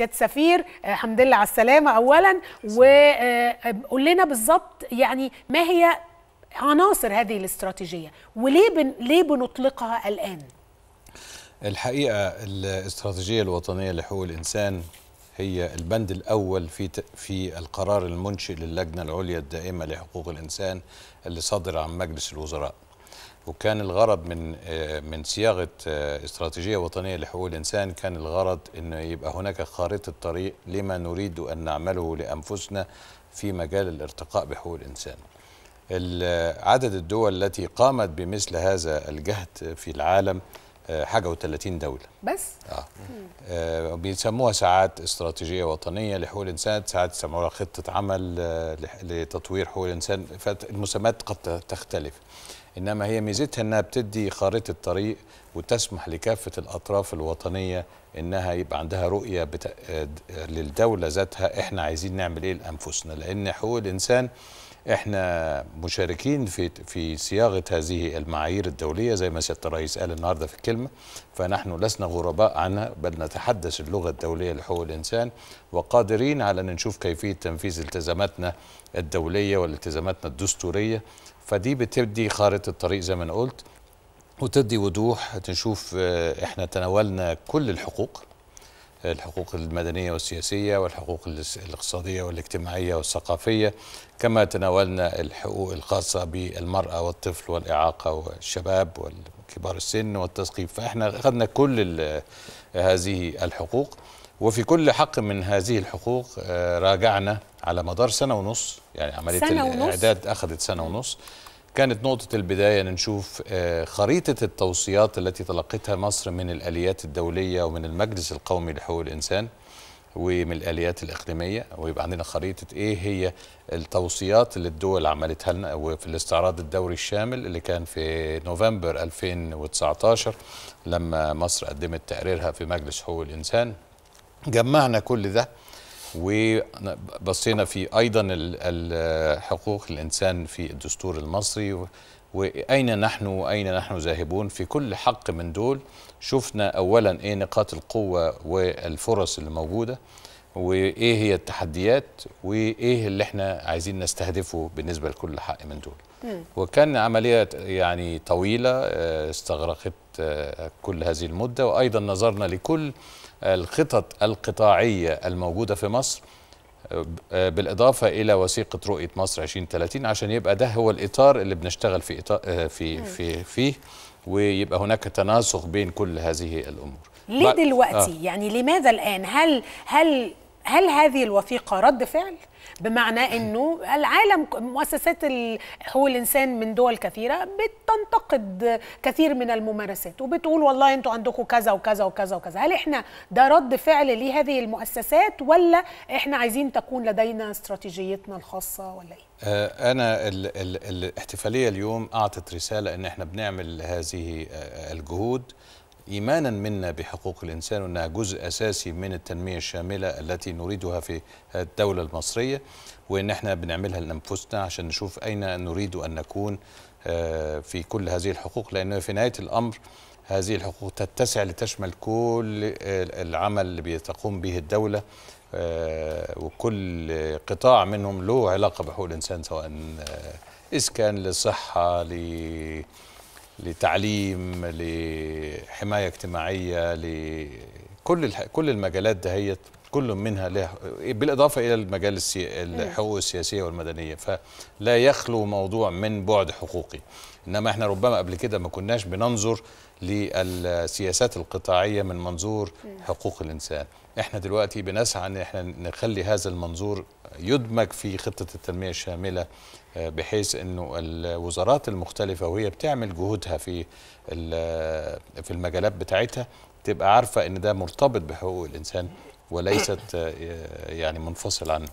سياده السفير آه، الحمد لله على السلامه اولا وقول لنا بالظبط يعني ما هي عناصر هذه الاستراتيجيه وليه بن ليه بنطلقها الان الحقيقه الاستراتيجيه الوطنيه لحقوق الانسان هي البند الاول في في القرار المنشئ للجنه العليا الدائمه لحقوق الانسان اللي صدر عن مجلس الوزراء وكان الغرض من آه، من صياغه آه، استراتيجيه وطنيه لحقوق الانسان كان الغرض انه يبقى هناك خارطه طريق لما نريد ان نعمله لانفسنا في مجال الارتقاء بحقوق الانسان. آه، عدد الدول التي قامت بمثل هذا الجهد في العالم حاجة و30 دولة بس؟ آه. آه بيسموها ساعات استراتيجية وطنية لحقوق الإنسان ساعات يسموها خطة عمل لتطوير حقوق الإنسان فالمسميات قد تختلف انما هي ميزتها انها بتدي خارطه طريق وتسمح لكافه الاطراف الوطنيه انها يبقى عندها رؤيه بتا... للدوله ذاتها احنا عايزين نعمل ايه لانفسنا لان حقوق الانسان احنا مشاركين في في صياغه هذه المعايير الدوليه زي ما سياده الرئيس قال النهارده في الكلمه فنحن لسنا غرباء عنها بل نتحدث اللغه الدوليه لحقوق الانسان وقادرين على ان نشوف كيفيه تنفيذ التزاماتنا الدوليه والتزاماتنا الدستوريه فدي بتدي خارطه الطريق زي ما انا قلت وتدي وضوح تشوف آه، احنا تناولنا كل الحقوق الحقوق المدنية والسياسية والحقوق الاقتصادية والاجتماعية والثقافية كما تناولنا الحقوق الخاصة بالمرأة والطفل والإعاقة والشباب وكبار السن والتثقيف فإحنا أخذنا كل هذه الحقوق وفي كل حق من هذه الحقوق آه، راجعنا على مدار سنة ونص يعني عملية سنة ونص. الإعداد أخذت سنة ونص كانت نقطة البداية نشوف آه، خريطة التوصيات التي تلقتها مصر من الآليات الدولية ومن المجلس القومي لحقوق الإنسان ومن الآليات الإقليمية ويبقى عندنا خريطة إيه هي التوصيات اللي الدول عملتها لنا وفي الاستعراض الدوري الشامل اللي كان في نوفمبر 2019 لما مصر قدمت تقريرها في مجلس حقوق الإنسان جمعنا كل ده وبصينا في ايضا حقوق الانسان في الدستور المصري واين نحن واين نحن ذاهبون في كل حق من دول شفنا اولا ايه نقاط القوه والفرص اللي موجوده وايه هي التحديات وايه اللي احنا عايزين نستهدفه بالنسبه لكل حق من دول وكان عمليه يعني طويله آه، استغرقت كل هذه المدة وأيضا نظرنا لكل الخطط القطاعية الموجودة في مصر آه، بالإضافة إلى وثيقة رؤية مصر 2030 عشان يبقى ده هو الإطار اللي بنشتغل في آه، في في فيه ويبقى هناك تناسق بين كل هذه الأمور ليه دلوقتي آه. يعني لماذا الآن هل هل هل هذه الوثيقه رد فعل بمعنى انه العالم مؤسسات حقوق الانسان من دول كثيره بتنتقد كثير من الممارسات وبتقول والله انتوا عندكم كذا وكذا وكذا وكذا هل احنا ده رد فعل لهذه المؤسسات ولا احنا عايزين تكون لدينا استراتيجيتنا الخاصه ولا ايه أه، انا الـ الـ الاحتفاليه اليوم اعطت رساله ان احنا بنعمل هذه أه، الجهود إيمانا منا بحقوق الإنسان وأنها جزء أساسي من التنمية الشاملة التي نريدها في الدولة المصرية وأن احنا بنعملها لأنفسنا عشان نشوف أين نريد أن نكون آه، في كل هذه الحقوق لأنه في نهاية الأمر هذه الحقوق تتسع لتشمل كل آه، العمل اللي بتقوم به الدولة آه، وكل قطاع منهم له علاقة بحقوق الإنسان سواء اسكان لصحة ل لتعليم لحمايه اجتماعيه لكل كل المجالات دهيت كل منها له بالاضافه الى المجال السي... الحقوق السياسيه والمدنيه فلا يخلو موضوع من بعد حقوقي انما احنا ربما قبل كده ما كناش بننظر للسياسات القطاعيه من منظور حقوق الانسان احنا دلوقتي بنسعى ان احنا نخلي هذا المنظور يدمج في خطه التنميه الشامله بحيث انه الوزارات المختلفه وهي بتعمل جهودها في في المجالات بتاعتها تبقى عارفه ان ده مرتبط بحقوق الانسان وليست آه، يعني منفصل عنه